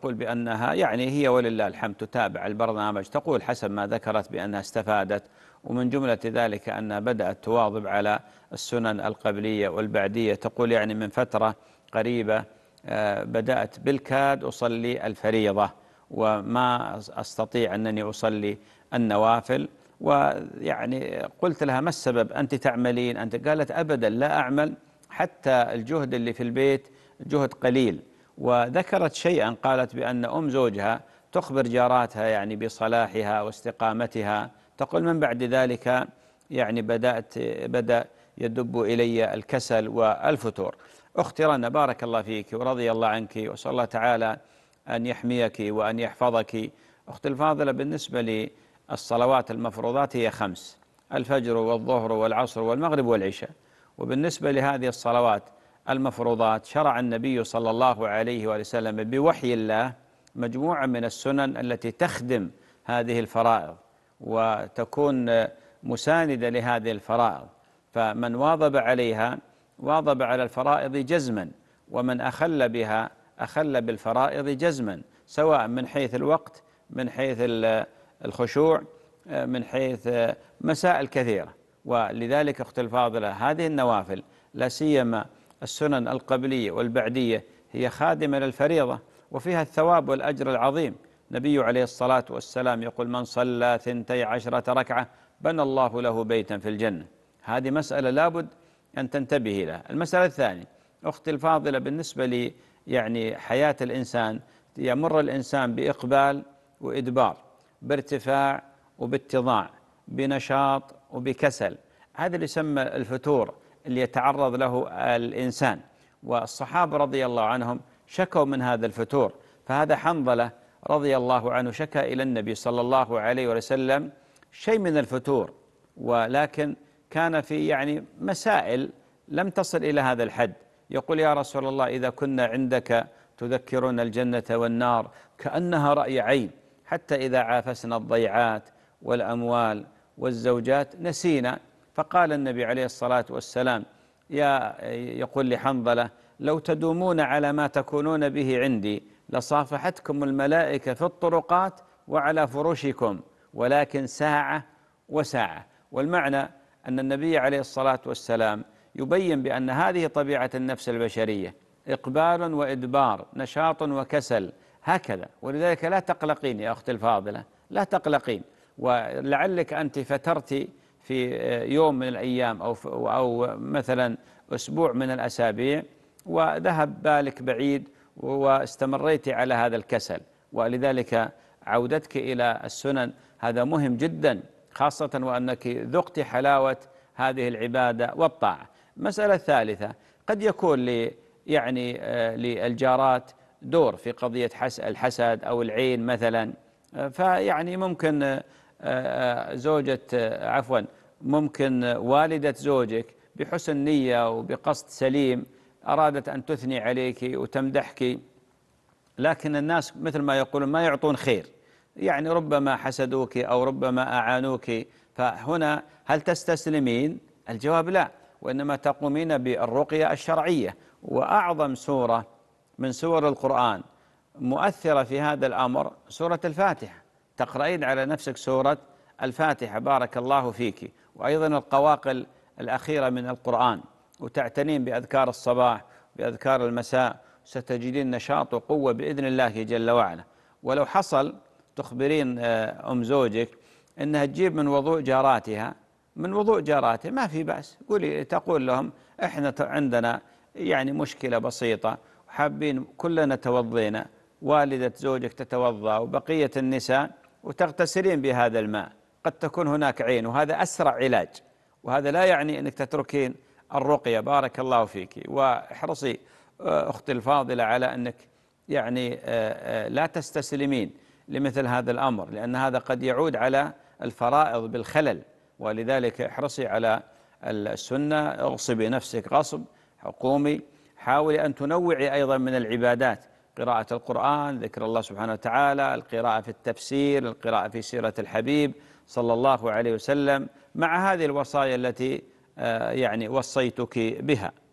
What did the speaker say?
تقول بأنها يعني هي ولله الحمد تتابع البرنامج تقول حسب ما ذكرت بأنها استفادت ومن جملة ذلك أنها بدأت تواظب على السنن القبلية والبعدية تقول يعني من فترة قريبة آه، بدأت بالكاد أصلي الفريضة وما أستطيع أنني أصلي النوافل ويعني قلت لها ما السبب أنت تعملين أنت قالت أبدا لا أعمل حتى الجهد اللي في البيت جهد قليل وذكرت شيئا قالت بأن أم زوجها تخبر جاراتها يعني بصلاحها واستقامتها تقول من بعد ذلك يعني بدأت بدأ يدب إلي الكسل والفتور أختي رنا بارك الله فيك ورضي الله عنك وصلى الله تعالى أن يحميك وأن يحفظك أختي الفاضلة بالنسبة للصلوات المفروضات هي خمس الفجر والظهر والعصر والمغرب والعشاء وبالنسبة لهذه الصلوات المفروضات شرع النبي صلى الله عليه وآله وسلم بوحي الله مجموعة من السنن التي تخدم هذه الفرائض وتكون مساندة لهذه الفرائض فمن واظب عليها واظب على الفرائض جزما ومن أخل بها أخل بالفرائض جزما سواء من حيث الوقت من حيث الخشوع من حيث مسائل كثيرة ولذلك أخت الفاضلة هذه النوافل لا سيما السنن القبلية والبعدية هي خادمة للفريضة وفيها الثواب والأجر العظيم نبي عليه الصلاة والسلام يقول من صلى ثنتي عشرة ركعة بنى الله له بيتا في الجنة هذه مسألة لابد أن تنتبه لها المسألة الثانية أختي الفاضلة بالنسبة لي يعني حياة الإنسان يمر الإنسان بإقبال وإدبار بارتفاع وباتضاع بنشاط وبكسل هذا اللي يسمى الفتور اللي يتعرض له الإنسان والصحابة رضي الله عنهم شكوا من هذا الفتور فهذا حنظلة رضي الله عنه شكى إلى النبي صلى الله عليه وسلم شيء من الفتور ولكن كان في يعني مسائل لم تصل إلى هذا الحد يقول يا رسول الله إذا كنا عندك تذكرون الجنة والنار كأنها رأي عين حتى إذا عافسنا الضيعات والأموال والزوجات نسينا فقال النبي عليه الصلاة والسلام يا يقول لحنظلة لو تدومون على ما تكونون به عندي لصافحتكم الملائكة في الطرقات وعلى فروشكم ولكن ساعة وساعة والمعنى أن النبي عليه الصلاة والسلام يبين بأن هذه طبيعة النفس البشرية إقبال وإدبار نشاط وكسل هكذا ولذلك لا تقلقين يا أختي الفاضلة لا تقلقين ولعلك أنت فترتي في آه، يوم من الأيام أو, أو مثلا أسبوع من الأسابيع وذهب بالك بعيد واستمريت على هذا الكسل ولذلك عودتك إلى السنن هذا مهم جدا خاصة وأنك ذقت حلاوة هذه العبادة والطاعة مسألة ثالثة قد يكون لي يعني آه، للجارات دور في قضية الحسد أو العين مثلا آه، فيعني ممكن آه، آه، زوجة آه، عفوا ممكن والدة زوجك بحسن نية وبقصد سليم أرادت أن تثني عليك وتمدحك لكن الناس مثل ما يقولون ما يعطون خير يعني ربما حسدوك أو ربما أعانوك فهنا هل تستسلمين؟ الجواب لا وإنما تقومين بالرقية الشرعية وأعظم سورة من سور القرآن مؤثرة في هذا الأمر سورة الفاتحة تقرأين على نفسك سورة الفاتحة بارك الله فيك وأيضا القواقل الأخيرة من القرآن وتعتنين بأذكار الصباح بأذكار المساء ستجدين نشاط وقوة بإذن الله جل وعلا ولو حصل تخبرين آه، أم زوجك أنها تجيب من وضوء جاراتها من وضوء جاراتها ما في بأس قولي تقول لهم إحنا عندنا يعني مشكلة بسيطة وحابين كلنا توضينا والدة زوجك تتوضأ وبقية النساء وتغتسلين بهذا الماء قد تكون هناك عين وهذا أسرع علاج وهذا لا يعني أنك تتركين الرقية بارك الله فيك واحرصي آه، أختي الفاضلة على أنك يعني آه، آه، لا تستسلمين لمثل هذا الأمر لأن هذا قد يعود على الفرائض بالخلل ولذلك احرصي على السنة اغصبي نفسك غصب قومي حاولي أن تنوعي أيضا من العبادات قراءة القرآن ذكر الله سبحانه وتعالى القراءة في التفسير القراءة في سيرة الحبيب صلى الله عليه وسلم مع هذه الوصايا التي آه، يعني وصيتك بها